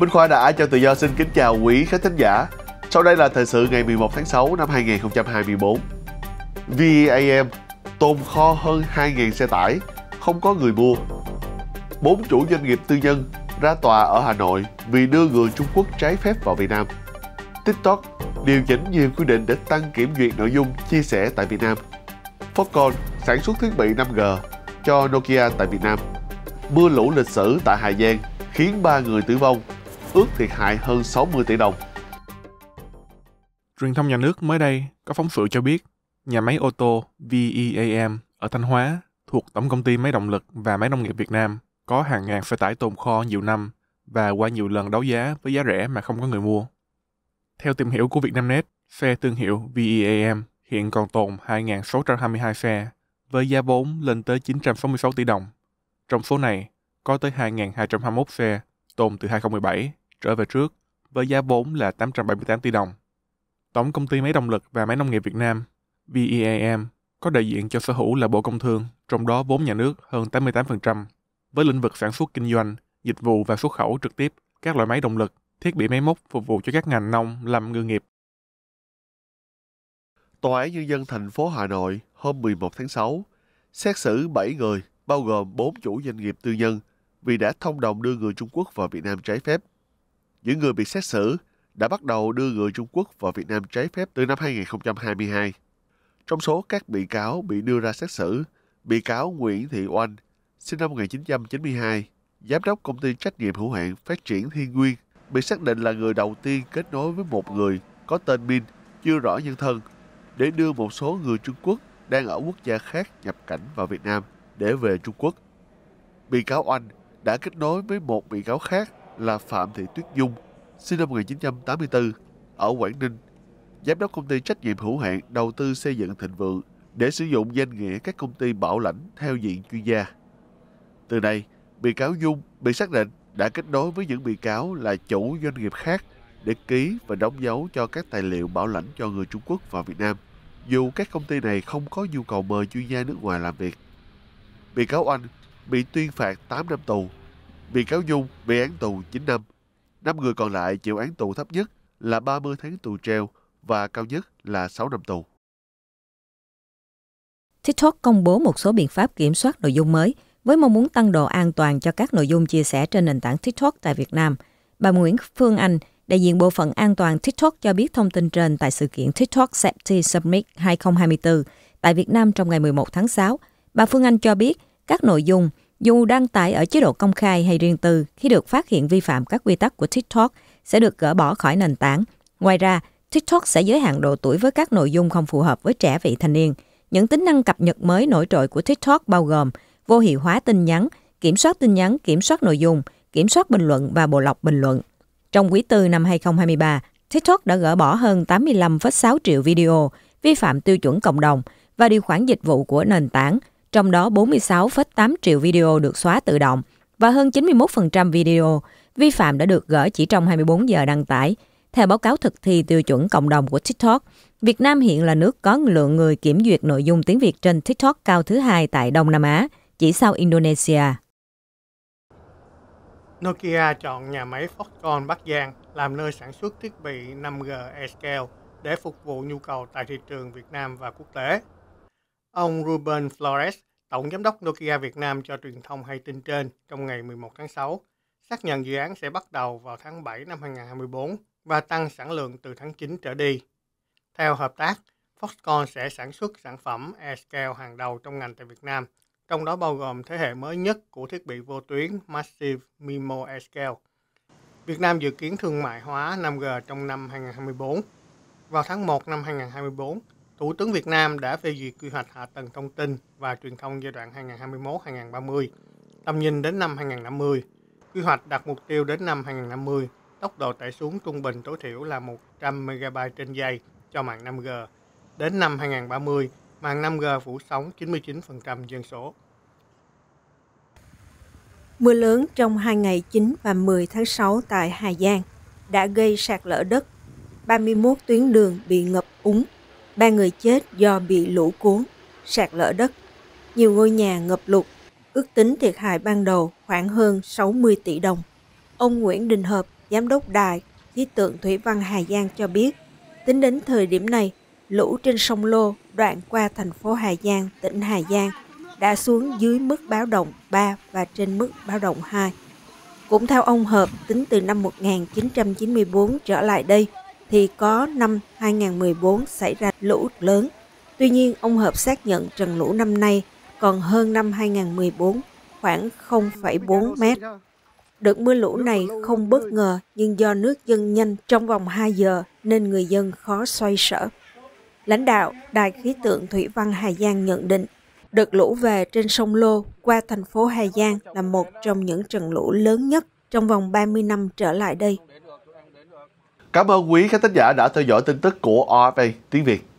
Minh Khoa đã cho tự do xin kính chào quý khán thính giả. Sau đây là thời sự ngày 11 tháng 6 năm 2024. VAM tồn kho hơn 2.000 xe tải, không có người mua. Bốn chủ doanh nghiệp tư nhân ra tòa ở Hà Nội vì đưa người Trung Quốc trái phép vào Việt Nam. TikTok điều chỉnh nhiều quy định để tăng kiểm duyệt nội dung chia sẻ tại Việt Nam. Foxconn sản xuất thiết bị 5G cho Nokia tại Việt Nam. Mưa lũ lịch sử tại Hà Giang khiến 3 người tử vong ước thiệt hại hơn 60 tỷ đồng. Truyền thông nhà nước mới đây có phóng sự cho biết nhà máy ô tô VEAM ở Thanh Hóa thuộc Tổng Công ty Máy Động lực và Máy Nông nghiệp Việt Nam có hàng ngàn xe tải tồn kho nhiều năm và qua nhiều lần đấu giá với giá rẻ mà không có người mua. Theo tìm hiểu của Vietnamnet, xe thương hiệu VEAM hiện còn tồn 2.622 xe với giá vốn lên tới 966 tỷ đồng. Trong số này, có tới 2.221 xe tồn từ 2017 trở về trước với giá vốn là 878 tỷ đồng. Tổng công ty Máy Động lực và Máy Nông nghiệp Việt Nam, VEAM, có đại diện cho sở hữu là Bộ Công Thương, trong đó vốn nhà nước hơn 88%, với lĩnh vực sản xuất kinh doanh, dịch vụ và xuất khẩu trực tiếp các loại máy động lực, thiết bị máy móc phục vụ cho các ngành nông, lâm ngư nghiệp. Tòa án Nhân dân thành phố Hà Nội hôm 11 tháng 6 xét xử 7 người, bao gồm 4 chủ doanh nghiệp tư nhân, vì đã thông đồng đưa người Trung Quốc vào Việt Nam trái phép những người bị xét xử đã bắt đầu đưa người Trung Quốc vào Việt Nam trái phép từ năm 2022. Trong số các bị cáo bị đưa ra xét xử, bị cáo Nguyễn Thị Oanh, sinh năm 1992, giám đốc công ty trách nhiệm hữu hạn phát triển Thiên Nguyên, bị xác định là người đầu tiên kết nối với một người có tên Min chưa rõ nhân thân để đưa một số người Trung Quốc đang ở quốc gia khác nhập cảnh vào Việt Nam để về Trung Quốc. Bị cáo Oanh đã kết nối với một bị cáo khác là Phạm Thị Tuyết Dung, sinh năm 1984, ở Quảng Ninh, giám đốc công ty trách nhiệm hữu hạn đầu tư xây dựng thịnh vượng để sử dụng danh nghĩa các công ty bảo lãnh theo diện chuyên gia. Từ đây, bị cáo Dung bị xác định đã kết nối với những bị cáo là chủ doanh nghiệp khác để ký và đóng dấu cho các tài liệu bảo lãnh cho người Trung Quốc vào Việt Nam, dù các công ty này không có nhu cầu mời chuyên gia nước ngoài làm việc. Bị cáo Anh bị tuyên phạt 8 năm tù Bị cáo Dung bị án tù 9 năm. Năm người còn lại chịu án tù thấp nhất là 30 tháng tù treo và cao nhất là 6 năm tù. TikTok công bố một số biện pháp kiểm soát nội dung mới với mong muốn tăng độ an toàn cho các nội dung chia sẻ trên nền tảng TikTok tại Việt Nam. Bà Nguyễn Phương Anh, đại diện bộ phận an toàn TikTok cho biết thông tin trên tại sự kiện TikTok Safety Summit 2024 tại Việt Nam trong ngày 11 tháng 6. Bà Phương Anh cho biết các nội dung dù đăng tải ở chế độ công khai hay riêng tư khi được phát hiện vi phạm các quy tắc của TikTok sẽ được gỡ bỏ khỏi nền tảng. Ngoài ra, TikTok sẽ giới hạn độ tuổi với các nội dung không phù hợp với trẻ vị thành niên. Những tính năng cập nhật mới nổi trội của TikTok bao gồm vô hiệu hóa tin nhắn, kiểm soát tin nhắn, kiểm soát nội dung, kiểm soát bình luận và bộ lọc bình luận. Trong quý tư năm 2023, TikTok đã gỡ bỏ hơn 85,6 triệu video vi phạm tiêu chuẩn cộng đồng và điều khoản dịch vụ của nền tảng – trong đó 46,8 triệu video được xóa tự động và hơn 91% video vi phạm đã được gỡ chỉ trong 24 giờ đăng tải. Theo báo cáo thực thi tiêu chuẩn cộng đồng của TikTok, Việt Nam hiện là nước có lượng người kiểm duyệt nội dung tiếng Việt trên TikTok cao thứ hai tại Đông Nam Á, chỉ sau Indonesia. Nokia chọn nhà máy Foxconn Bắc Giang làm nơi sản xuất thiết bị 5G Scale để phục vụ nhu cầu tại thị trường Việt Nam và quốc tế. Ông Ruben Flores, Tổng Giám đốc Nokia Việt Nam cho truyền thông hay tin trên trong ngày 11 tháng 6, xác nhận dự án sẽ bắt đầu vào tháng 7 năm 2024 và tăng sản lượng từ tháng 9 trở đi. Theo hợp tác, Foxconn sẽ sản xuất sản phẩm AirScale hàng đầu trong ngành tại Việt Nam, trong đó bao gồm thế hệ mới nhất của thiết bị vô tuyến Massive MIMO AirScale. Việt Nam dự kiến thương mại hóa 5G trong năm 2024. Vào tháng 1 năm 2024, Thủ tướng Việt Nam đã phê duyệt quy hoạch hạ tầng thông tin và truyền thông giai đoạn 2021-2030, tầm nhìn đến năm 2050. Quy hoạch đặt mục tiêu đến năm 2050, tốc độ tải xuống trung bình tối thiểu là 100 MB trên giây cho mạng 5G. Đến năm 2030, mạng 5G phủ sóng 99% dân số. Mưa lớn trong hai ngày 9 và 10 tháng 6 tại Hà Giang đã gây sạt lở đất, 31 tuyến đường bị ngập úng Ba người chết do bị lũ cuốn, sạt lở đất. Nhiều ngôi nhà ngập lụt. Ước tính thiệt hại ban đầu khoảng hơn 60 tỷ đồng. Ông Nguyễn Đình Hợp, Giám đốc Đài Khí tượng Thủy văn Hà Giang cho biết, tính đến thời điểm này, lũ trên sông Lô đoạn qua thành phố Hà Giang, tỉnh Hà Giang đã xuống dưới mức báo động 3 và trên mức báo động 2. Cũng theo ông Hợp, tính từ năm 1994 trở lại đây, thì có năm 2014 xảy ra lũ lớn. Tuy nhiên, ông Hợp xác nhận trận lũ năm nay còn hơn năm 2014, khoảng 0,4 mét. Đợt mưa lũ này không bất ngờ nhưng do nước dâng nhanh trong vòng 2 giờ nên người dân khó xoay sở. Lãnh đạo Đài khí tượng Thủy văn Hà Giang nhận định đợt lũ về trên sông Lô qua thành phố Hà Giang là một trong những trận lũ lớn nhất trong vòng 30 năm trở lại đây. Cảm ơn quý khán thính giả đã theo dõi tin tức của RFA tiếng Việt.